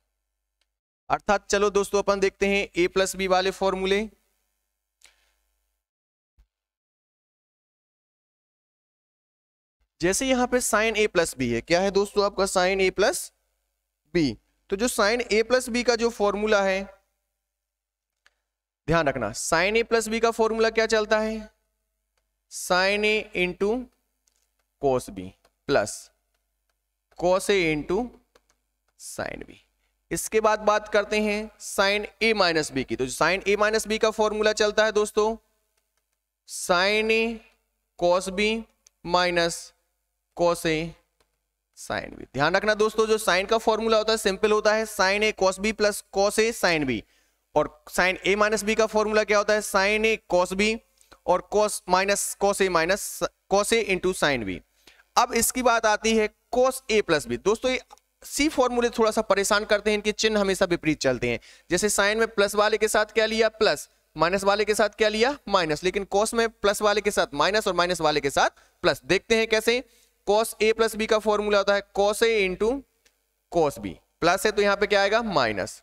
अर्थात चलो दोस्तों अपन देखते हैं ए प्लस बी वाले फॉर्मूले जैसे यहां पे साइन ए प्लस बी है क्या है दोस्तों आपका साइन ए प्लस बी
तो जो साइन ए प्लस बी का जो फॉर्मूला है ध्यान रखना साइन ए प्लस बी का फॉर्मूला क्या चलता है sine A into cos B plus cos A into sine B इसके बाद बात करते हैं साइन ए माइनस बी की तो साइन ए माइनस बी का फॉर्मूला चलता है दोस्तों sine A cos B minus cos A sine B ध्यान रखना दोस्तों जो साइन का फॉर्मूला होता है सिंपल होता है sine A cos B plus cos A sine B और साइन ए माइनस बी का फॉर्मूला क्या होता है साइन ए कॉस बी और cos minus cos A minus cos A into sine B अब इसकी बात आती है कोस ए प्लस बी दोस्तों ये सी फॉर्मूले थोड़ा सा परेशान करते हैं इनके चिन्ह हमेशा विपरीत चलते हैं जैसे साइन में प्लस वाले के साथ क्या लिया प्लस माइनस वाले के साथ क्या लिया माइनस लेकिन कॉस में प्लस वाले के साथ माइनस और माइनस वाले के साथ प्लस देखते हैं कैसे कॉस ए प्लस बी का फॉर्मूला होता है cos A into cos B plus है तो यहां पे क्या आएगा minus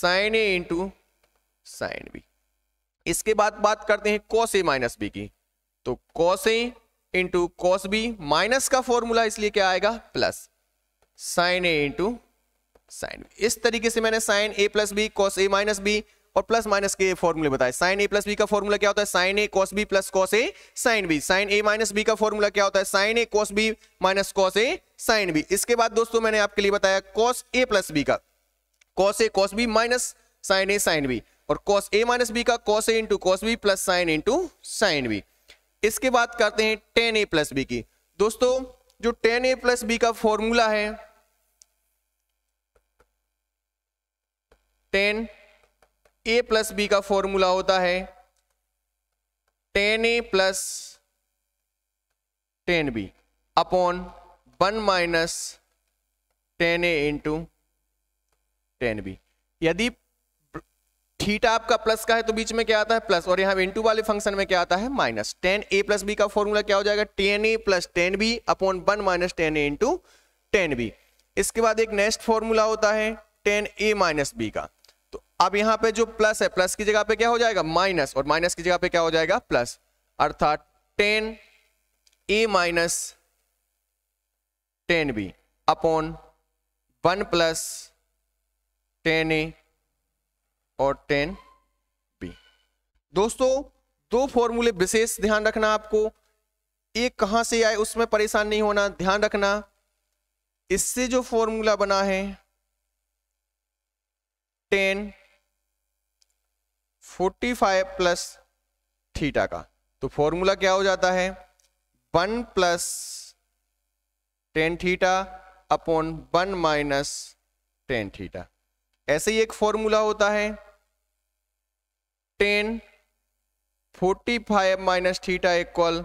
sine A into sine B इसके बाद बात करते हैं कॉस ए माइनस बी की तो cos A into cos B minus का फॉर्मूला इसलिए क्या आएगा plus sine A into sine इस तरीके से मैंने sine A plus B cos A minus B और प्लस माइनस के फॉर्मूले बताए साइन ए प्लस बी का फॉर्मूला क्या होता है sine A cos B plus cos A sine B sine A minus B का फॉर्मूला क्या होता है sine A cos B minus cos A sine B इसके बाद दोस्तों मैंने आपके लिए बताया कॉस ए प्लस बी का cos A cos B minus sine A sine B और कॉस ए माइनस बी का cos A into cos B plus sine into sine B इसके बाद करते हैं टेन ए प्लस बी की दोस्तों जो टेन ए प्लस बी का फॉर्मूला है टेन ए प्लस बी का फॉर्मूला होता है tan A plus tan B upon one minus tan A into tan B यदि थीटा आपका प्लस का है तो बीच में क्या आता है प्लस और यहाँ इंटू वाले फंक्शन में क्या आता है minus tan A plus B का फॉर्मूला क्या हो जाएगा tan A plus tan B upon one minus tan A into tan B इसके बाद एक नेक्स्ट फॉर्मूला होता है टेन ए माइनस बी का तो अब यहाँ पे जो प्लस है प्लस की जगह पे क्या हो जाएगा माइनस और माइनस की जगह पे क्या हो जाएगा प्लस अर्थात tan A minus tan B upon one plus tan A और टेन बी दोस्तों दो फॉर्मूले विशेष ध्यान रखना आपको एक कहां से आए उसमें परेशान नहीं होना ध्यान रखना इससे जो फॉर्मूला बना है tan forty five plus theta का तो फॉर्मूला क्या हो जाता है one plus tan theta upon one minus tan theta ऐसे ही एक फॉर्मूला होता है tan forty five minus theta equal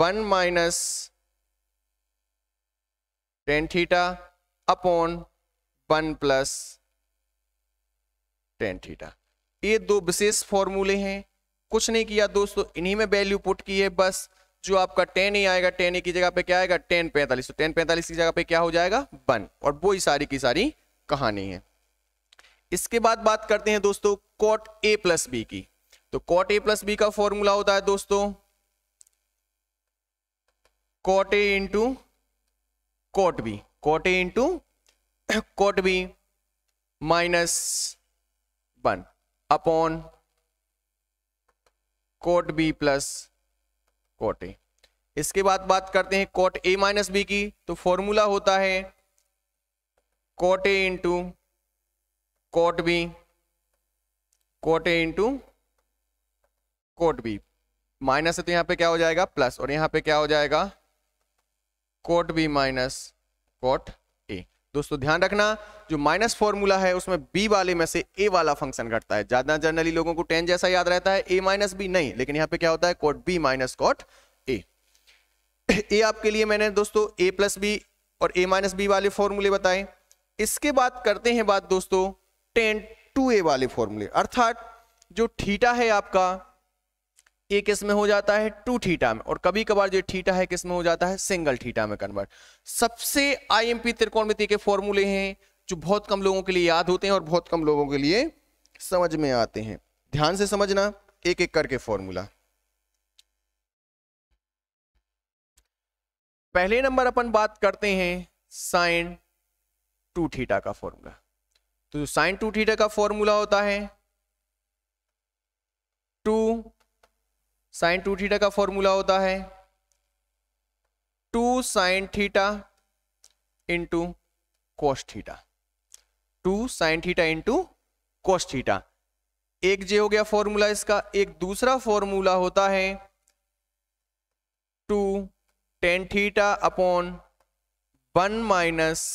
one minus tan theta upon one plus tan theta ये दो विशेष फॉर्मूले हैं कुछ नहीं किया दोस्तों इन्हीं में वैल्यू पुट की है बस जो आपका टेन ही आएगा टेन की जगह पे क्या आएगा टेन पैंतालीस तो टेन पैंतालीस की जगह पे क्या हो जाएगा वन और वो ही सारी की सारी कहानी है इसके बाद बात करते हैं दोस्तों कॉट ए प्लस बी की तो कॉट ए प्लस बी का फॉर्मूला होता है दोस्तों cot A into cot B cot A into cot B minus one upon cot B plus cot A इसके बाद बात करते हैं कॉट ए माइनस बी की तो फॉर्मूला होता है cot A into cot B cot A into cot B minus है तो यहाँ पे क्या हो जाएगा प्लस और यहाँ पे क्या हो जाएगा cot B minus cot A दोस्तों ध्यान रखना जो माइनस फॉर्मूला है उसमें बी वाले में से ए वाला फंक्शन घटता है ज्यादा जनरली लोगों को टेन जैसा याद रहता है ए माइनस बी नहीं लेकिन यहाँ पे क्या होता है cot B minus cot A A आपके लिए मैंने दोस्तों ए प्लस बी और ए माइनस बी वाले फॉर्मूले बताए इसके बाद करते हैं बात दोस्तों टेन टू ए वाले फॉर्मूले अर्थात जो ठीटा है आपका ए किस में हो जाता है टू थीटा में और कभी कभार जो थीटा है किस में हो जाता है सिंगल थीटा में कन्वर्ट सबसे आईएमपी त्रिकोणमिति के फॉर्मूले हैं जो बहुत कम लोगों के लिए याद होते हैं और बहुत कम लोगों के लिए समझ में आते हैं ध्यान से समझना एक एक करके फॉर्मूला पहले नंबर अपन बात करते हैं साइन टू थीटा का फॉर्मूला तो साइन टू थीटा का फॉर्मूला होता है टू साइन टू थीटा का फॉर्मूला होता है two sine theta into cos theta two sine theta into cos theta एक जे हो गया फॉर्मूला इसका एक दूसरा फॉर्मूला होता है two tan theta upon one minus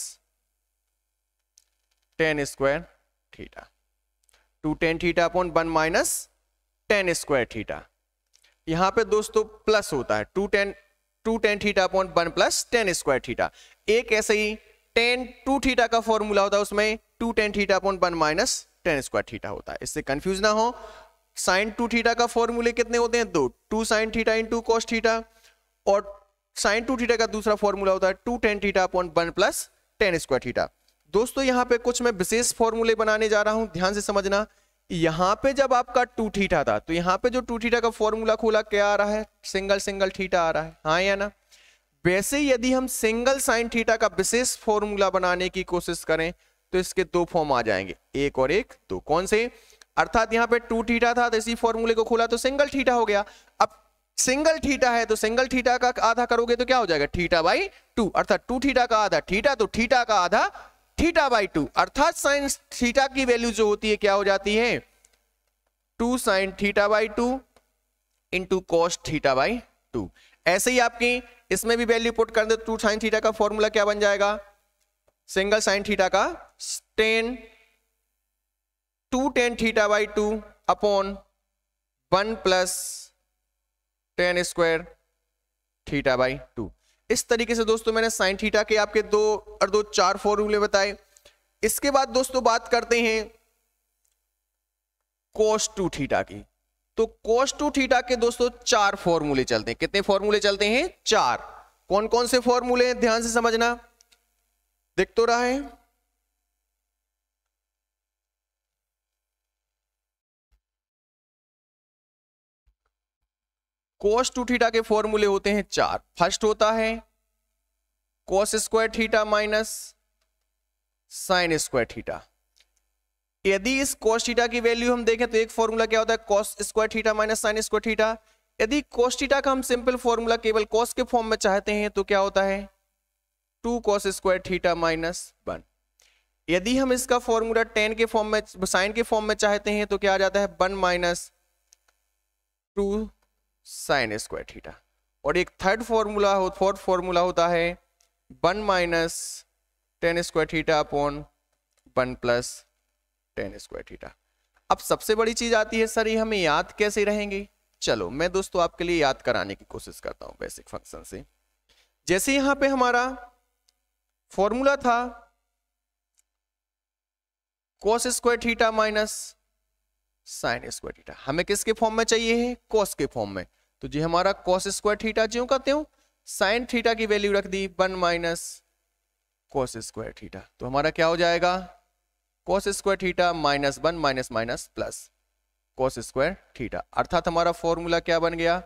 tan square theta two tan theta upon one minus tan square theta यहां पे दोस्तों प्लस होता है two tan two tan theta upon one plus tan square theta एक ऐसे ही टेन टू थीटा का formula होता है उसमें two tan theta upon one minus tan square theta होता है इससे कंफ्यूज ना हो साइन टू थीटा का फॉर्मूले कितने होते हैं दो two sine theta into cos theta और साइन टू थीटा का दूसरा फॉर्मूला होता है two tan theta upon one plus tan square theta दोस्तों यहाँ पे कुछ मैं विशेष फॉर्मूले बनाने जा रहा हूँ ध्यान से समझना यहाँ पे जब आपका टू ठीठा था तो यहाँ पे जो टू थीटा का फॉर्मूला खोला क्या आ रहा है सिंगल सिंगल थीटा आ रहा है हाँ या ना वैसे यदि हम सिंगल साइन थीटा का विशेष फॉर्मूला बनाने की कोशिश करें तो इसके दो फॉर्म आ जाएंगे एक और एक दो कौन से अर्थात यहाँ पे टू ठीठा था तो इसी फॉर्मूले को खोला तो सिंगल ठीठा हो गया अब सिंगल थीटा है तो सिंगल थीटा का आधा करोगे तो क्या हो जाएगा थीटा बाई टू अर्थात टू थीटा का आधा थीटा तो थीटा का आधा थीटा बाई टू अर्थात साइन थीटा की वैल्यू जो होती है क्या हो जाती है two sine theta by two into cos theta by two ऐसे ही आपकी इसमें भी वैल्यू पुट कर दे टू साइन थीटा का फॉर्मूला क्या बन जाएगा सिंगल साइन थीटा का tan two tan theta by two upon one plus tan square theta by two इस तरीके से दोस्तों मैंने साइन थीटा के आपके दो और दो चार फॉर्मूले बताए इसके बाद दोस्तों बात करते हैं कोस टू थीटा की तो कोस टू थीटा के दोस्तों चार फॉर्मूले चलते हैं कितने फॉर्मूले चलते हैं चार कौन कौन से फॉर्मूले हैं ध्यान से समझना देख तो रहा है
कोस टू थीटा के फॉर्मूले होते हैं चार फर्स्ट
होता है cos square theta minus sine square theta यदि इस कोस थीटा की वैल्यू हम देखें तो एक फॉर्मूला क्या होता है cos square theta minus sine square theta यदि कोस थीटा का हम सिंपल फॉर्मूला केवल कोस के फॉर्म में चाहते हैं तो क्या होता है two cos square theta minus one यदि हम इसका फॉर्मूला टेन के फॉर्म में साइन के फॉर्म में चाहते हैं तो क्या आ जाता है one minus two sine square theta और एक थर्ड फॉर्मूला हो फोर्थ फॉर्मूला होता है one minus tan square theta upon one plus tan square theta अब सबसे बड़ी चीज आती है सर ये हमें याद कैसे रहेंगे चलो मैं दोस्तों आपके लिए याद कराने की कोशिश करता हूं बेसिक फंक्शन से जैसे यहां पे हमारा फॉर्मूला था cos square theta minus sine square theta हमें किसके फॉर्म में चाहिए है कॉस के फॉर्म में तो जी हमारा कॉस स्क्वायर थीटा ज्यो का त्यों साइन थीटा की वैल्यू रख दी one minus cos square theta तो हमारा क्या हो जाएगा cos square theta minus one minus minus plus cos square theta अर्थात हमारा फॉर्मूला क्या बन गया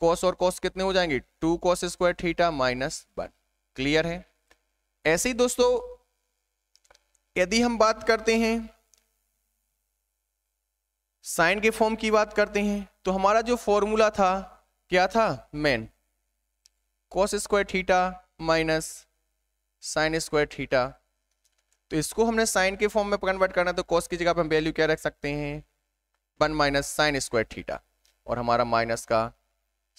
कॉस और कॉस कितने हो जाएंगे two cos square theta minus one clear है ऐसे ही दोस्तों यदि हम बात करते हैं साइन के फॉर्म की बात करते हैं तो हमारा जो फॉर्मूला था क्या था main cos square theta minus sine square theta तो इसको हमने साइन के फॉर्म में कन्वर्ट करना तो कॉस की जगह पर हम वैल्यू क्या रख सकते हैं one minus sine square theta और हमारा माइनस का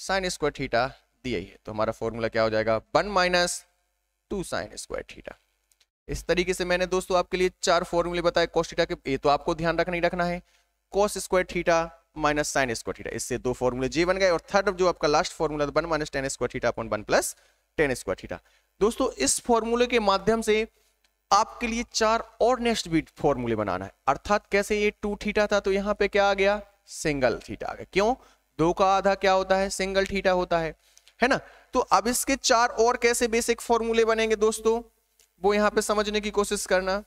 साइन स्क्वायर थीटा दिया ही है तो हमारा फॉर्मूला क्या हो जाएगा one minus two sine square theta इस तरीके से मैंने दोस्तों आपके लिए चार फॉर्मूले बताए कॉस्टिटा के ये तो आपको ध्यान रखना ही रखना है cos square theta minus sine square theta इससे दो फॉर्मूले जी बन गए और थर्ड जो आपका last formula one minus tan square theta upon one plus tan square theta दोस्तों इस फॉर्मूले के माध्यम से आपके लिए चार और नेक्स्ट बीट फॉर्मूले बनाना है अर्थात कैसे ये टू थीटा था तो यहाँ पे क्या आ गया सिंगल थीटा आ गया क्यों दो का आधा क्या होता है सिंगल थीटा होता है है ना तो अब इसके चार और कैसे बेसिक फॉर्मूले बनेंगे दोस्तों वो यहाँ पे समझने की कोशिश करना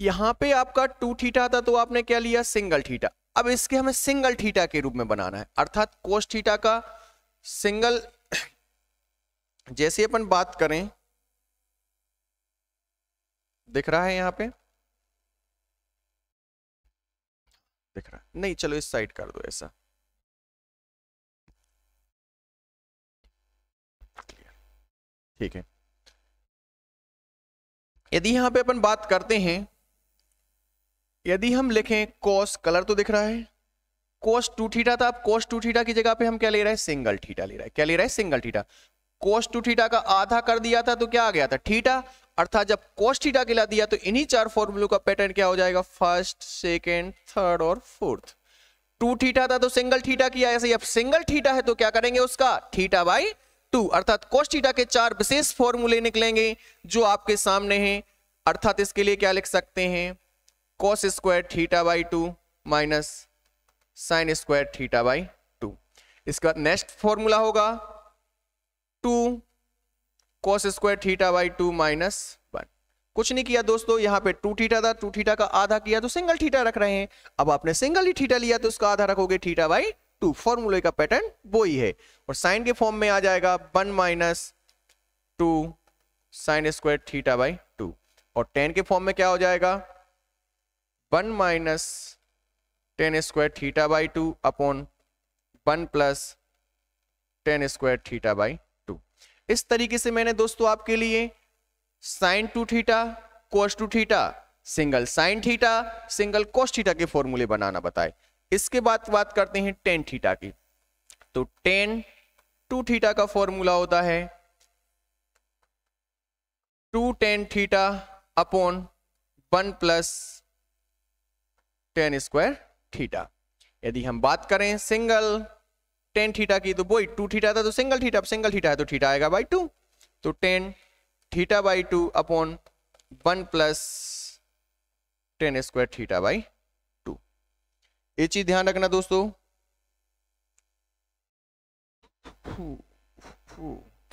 यहां पे आपका टू थीटा था तो आपने क्या लिया सिंगल थीटा अब इसके हमें सिंगल थीटा के रूप में बनाना है अर्थात कोस थीटा का सिंगल जैसे अपन बात करें
दिख रहा है यहां पे दिख रहा है नहीं चलो इस साइड कर दो ऐसा ठीक है
यदि यहां पे अपन बात करते हैं यदि हम लिखें कॉस कलर तो दिख रहा है कोस टू थीटा था अब कोस टू थीटा की जगह पे हम क्या ले रहे हैं सिंगल थीटा ले रहे हैं क्या ले रहे हैं single theta cos two theta का आधा कर दिया था तो क्या आ गया था थीटा अर्थात जब कोस थीटा ला दिया तो इन्हीं चार फॉर्मूलों का पैटर्न क्या हो जाएगा फर्स्ट सेकेंड थर्ड और फोर्थ टू थीटा था तो सिंगल थीटा किया ऐसे अब सिंगल थीटा है तो क्या करेंगे उसका थीटा बाई टू अर्थात कोस थीटा के चार विशेष फॉर्मूले निकलेंगे जो आपके सामने हैं अर्थात इसके लिए क्या लिख सकते हैं cos square theta by two minus sine square theta by two इसके बाद नेक्स्ट फॉर्मूला होगा two cos square theta by two minus one कुछ नहीं किया दोस्तों यहां पे टू थीटा था टू थीटा का आधा किया तो सिंगल थीटा रख रहे हैं अब आपने सिंगल ही थीटा लिया तो उसका आधा रखोगे थीटा बाई टू फॉर्मूले का पैटर्न वो ही है और साइन के फॉर्म में आ जाएगा one minus two sine square theta by two और टेन के फॉर्म में क्या हो जाएगा one minus tan square theta by two upon one plus tan square theta by two इस तरीके से मैंने दोस्तों आपके लिए sine two theta cos two theta single sine theta single cos theta के फॉर्मूले बनाना बताए इसके बाद बात करते हैं टेन थीटा की तो टेन टू थीटा का फॉर्मूला होता है two tan theta upon one plus tan square theta यदि हम बात करें सिंगल टेन थीटा की तो वही टू थीटा था तो सिंगल थीटा सिंगल थीटा है तो थीटा आएगा बाई टू तो tan theta by two upon one plus tan square theta by two ये चीज ध्यान रखना दोस्तों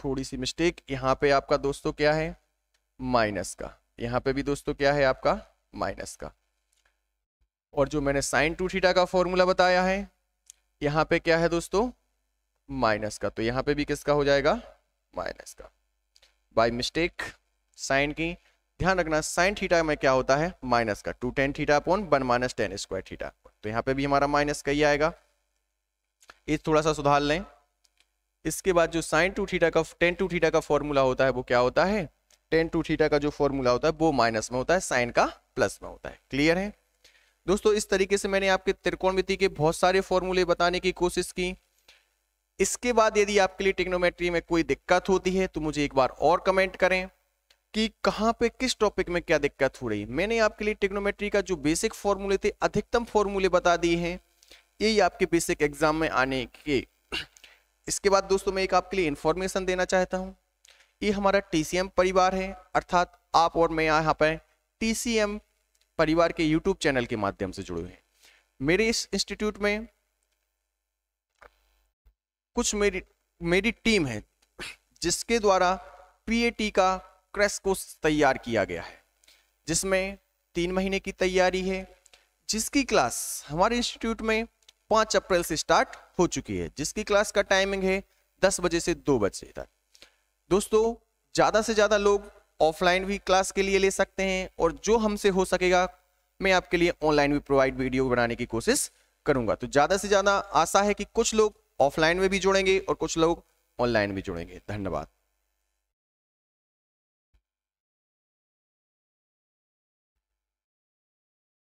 थोड़ी सी मिस्टेक यहां पे आपका दोस्तों क्या है माइनस का यहां पे भी दोस्तों क्या है आपका माइनस का और जो मैंने साइन टू थीटा का फॉर्मूला बताया है यहाँ पे क्या है दोस्तों माइनस का तो यहाँ पे भी किसका हो जाएगा माइनस का बाय मिस्टेक साइन की ध्यान रखना साइन थीटा में क्या होता है माइनस का two tan theta upon one minus tan square theta तो यहाँ पे भी हमारा माइनस का ही आएगा इस थोड़ा सा सुधार लें इसके बाद जो साइन टू थीटा का टेन टू थीटा का फॉर्मूला होता है वो क्या होता है टेन टू थीटा का जो फॉर्मूला होता है वो माइनस में होता है साइन का प्लस में होता है क्लियर है दोस्तों इस तरीके से मैंने आपके त्रिकोण के बहुत सारे फॉर्मूले बताने की कोशिश की इसके बाद यदि आपके लिए टेक्नोमेट्री में कोई दिक्कत होती है तो मुझे एक बार और कमेंट करें कि कहाँ पे किस टॉपिक में क्या दिक्कत हो रही है मैंने आपके लिए टेक्नोमेट्री का जो बेसिक फॉर्मूले थे अधिकतम फॉर्मूले बता दिए हैं यही आपके बेसिक एग्जाम में आने के इसके बाद दोस्तों मैं एक आपके लिए इन्फॉर्मेशन देना चाहता हूँ ये हमारा टी परिवार है अर्थात आप और मैं यहाँ पर टी परिवार के यूट्यूब चैनल के माध्यम से जुड़े हुए हैं मेरे इस इंस्टीट्यूट में कुछ मेरी मेरी टीम है जिसके द्वारा पीएटी का क्रैश कोर्स तैयार किया गया है जिसमें तीन महीने की तैयारी है जिसकी क्लास हमारे इंस्टीट्यूट में पाँच अप्रैल से स्टार्ट हो चुकी है जिसकी क्लास का टाइमिंग है दस बजे से दो बजे तक दोस्तों ज़्यादा से ज़्यादा लोग ऑफलाइन भी क्लास के लिए ले सकते हैं और जो हमसे हो सकेगा मैं आपके लिए ऑनलाइन भी प्रोवाइड वीडियो बनाने की कोशिश करूंगा तो ज़्यादा से ज़्यादा आशा है कि कुछ लोग ऑफलाइन में भी जुड़ेंगे और कुछ लोग ऑनलाइन
भी जुड़ेंगे धन्यवाद